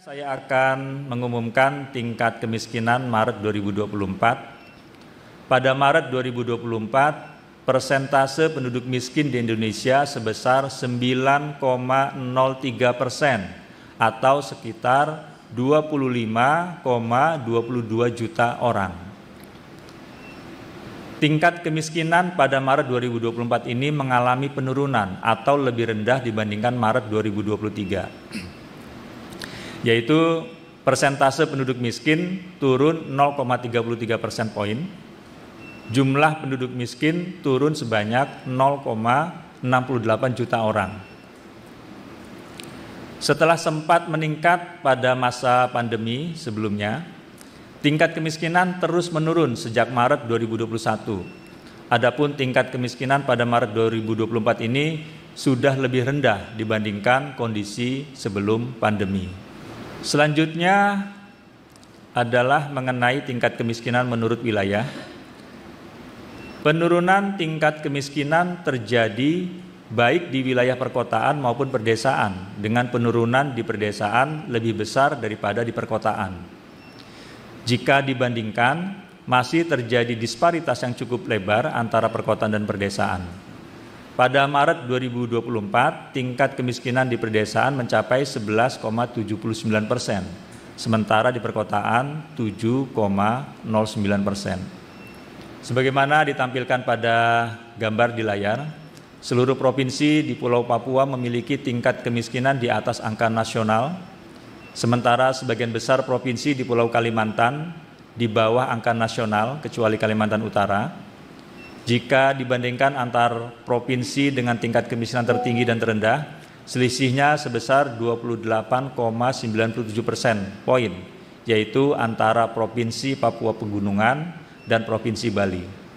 Saya akan mengumumkan tingkat kemiskinan Maret 2024. Pada Maret 2024, persentase penduduk miskin di Indonesia sebesar 9,03 persen atau sekitar 25,22 juta orang. Tingkat kemiskinan pada Maret 2024 ini mengalami penurunan atau lebih rendah dibandingkan Maret 2023 yaitu persentase penduduk miskin turun 0,33 persen poin, jumlah penduduk miskin turun sebanyak 0,68 juta orang. Setelah sempat meningkat pada masa pandemi sebelumnya, tingkat kemiskinan terus menurun sejak Maret 2021. Adapun tingkat kemiskinan pada Maret 2024 ini sudah lebih rendah dibandingkan kondisi sebelum pandemi. Selanjutnya adalah mengenai tingkat kemiskinan menurut wilayah. Penurunan tingkat kemiskinan terjadi baik di wilayah perkotaan maupun perdesaan dengan penurunan di perdesaan lebih besar daripada di perkotaan. Jika dibandingkan, masih terjadi disparitas yang cukup lebar antara perkotaan dan perdesaan. Pada Maret 2024, tingkat kemiskinan di perdesaan mencapai 11,79 persen, sementara di perkotaan 7,09 persen. Sebagaimana ditampilkan pada gambar di layar, seluruh provinsi di Pulau Papua memiliki tingkat kemiskinan di atas angka nasional, sementara sebagian besar provinsi di Pulau Kalimantan di bawah angka nasional, kecuali Kalimantan Utara, jika dibandingkan antar provinsi dengan tingkat kemiskinan tertinggi dan terendah, selisihnya sebesar 28,97 persen poin, yaitu antara Provinsi Papua Pegunungan dan Provinsi Bali.